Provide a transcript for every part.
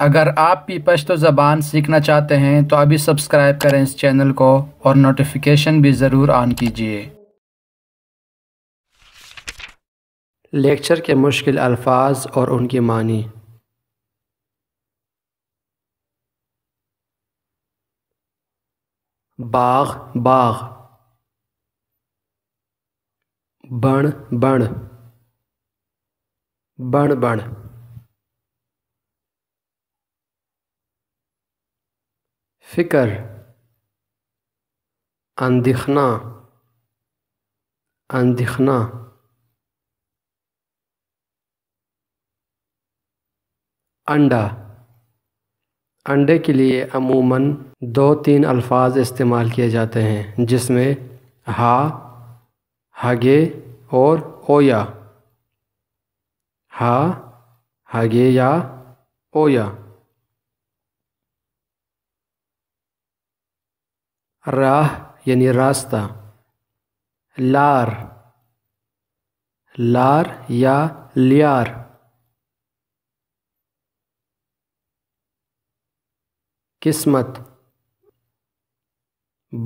अगर आप भी पश्तो ज़बान सीखना चाहते हैं तो अभी सब्सक्राइब करें इस चैनल को और नोटिफिकेशन भी ज़रूर ऑन कीजिए लेक्चर के मुश्किल अल्फाज और उनकी मानी बाग बाग बण बण बण बण फ़िकर अनदिखना अनदिखना अंडा अंडे के लिए अमूमन दो तीन अल्फाज इस्तेमाल किए जाते हैं जिसमें हा हगे और ओया हा हगे या ओया راه یعنی راستا لار لار یا لیار قسمت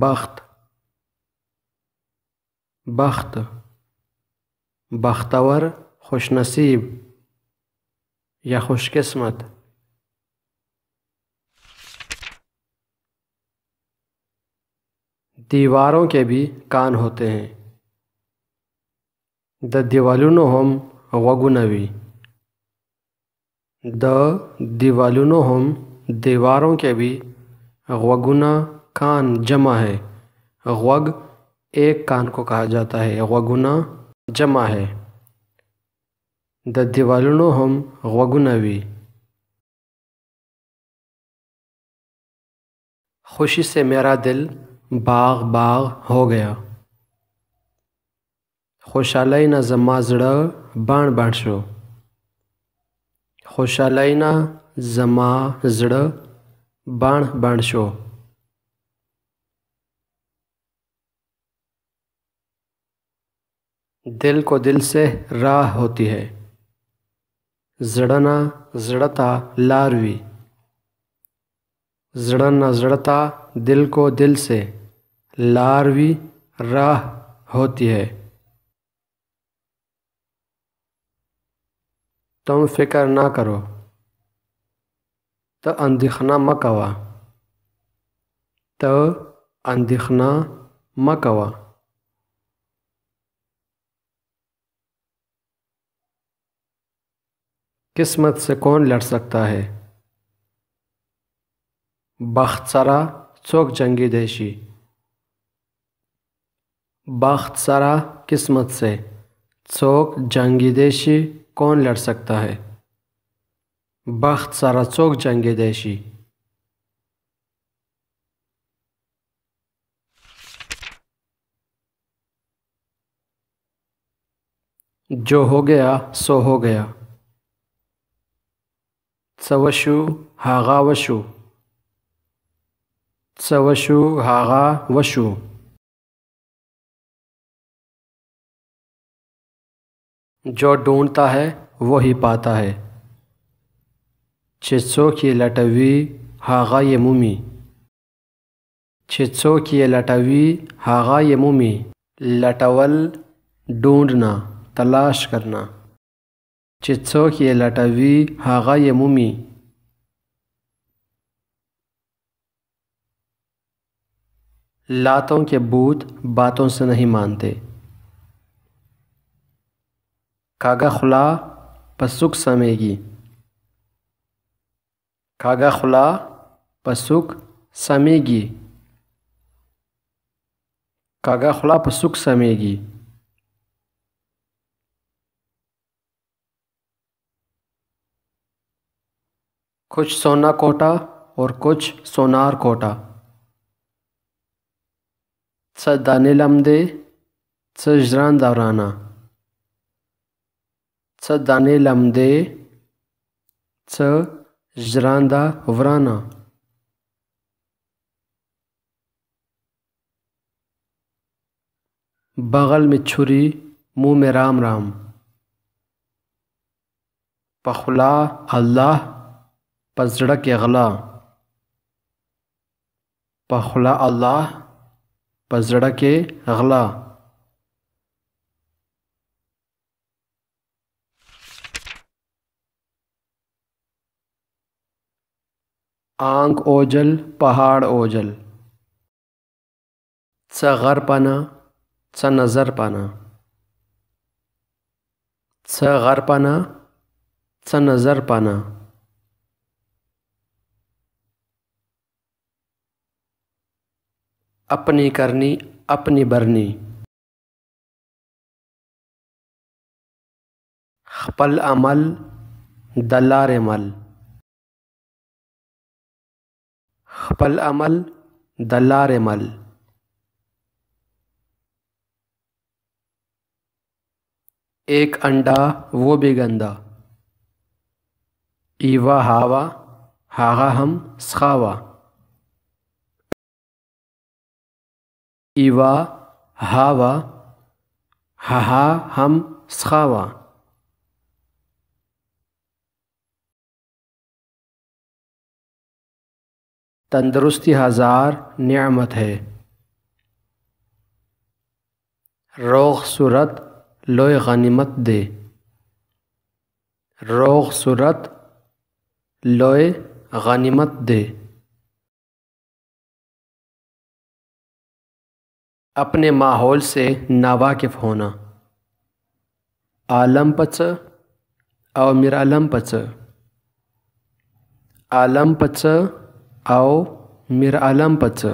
بخت بخت بختور خوشنصیب یا خوشقسمت दीवारों के भी कान होते हैं द दिवालुनो हम वगुनवी द दिवालुनो हम दीवारों के भी वगुना कान जमा है वग एक कान को कहा जाता है वगुना जमा है द दिवालुनो हम वगुनवी खुशी से मेरा दिल باغ باغ हो गया خوشحالۍ نه زما زړه بڼ بڼ شو خوشحالۍ نه زما زړه بڼ بڼ شو दिल को दिल से राह होती है जड़ना जड़ता लारवी जड़ना जड़ता दिल को दिल से लारवी राह होती है तुम फिक्र ना करो तो अंदिखना मकवा तो अंदिखना मकवा किस्मत से कौन लड़ सकता है बख्सरा चौक जंगी देशी बाख्त सरा किस्मत से चौक जंगी देशी कौन लड़ सकता है बाख्त सरा चौक जंगी देशी जो हो गया सो हो गया सवशु हागा वशु सवशु हागा वशु जो ढूंढता है वो ही पाता है छिसो की लटवी हागा ये मुमी छिसो की लटवी हागा ये मुमी लटवल ढूंढना तलाश करना छिसो की लटवी हागा ये मुमी लातों के बूत बातों से नहीं मानते کاږه خلا په سوک سمېږي کاږه خلا په سوک سمېږي کاږه خلا په سوک سمېږي کچھ سونا کوٹا اور کچھ سونار کوٹا څه دانې لمدې څه ژرنده ورانه څه دانې لمدې څه ژرنده ورانه بغل میں چھری منہ میں رام رام پخلا اللہ پزڑ کے غلا پخلا اللہ پزڑ کے غلا آنک اوجل پہاڑ اوجل څه غر پنا څه نظر پنا څه غر پنا څه نظر پنا अपनी करनी अपनी برنی خپل عمل د لارې مل خپل عمل د لارې مل एक अंडा वो भी गंदा ईवा हावा हागा हम सखावा ईवा हावा हाहा हम सखावा तंदरुस्ती हज़ार नियामत है रोग सूरत लोए गनीमत दे रोग सूरत लोए गनीमत दे अपने माहौल से नावाकिफ होना आलम पच और मेरा आलम पच आलम पच او میر عالم په څه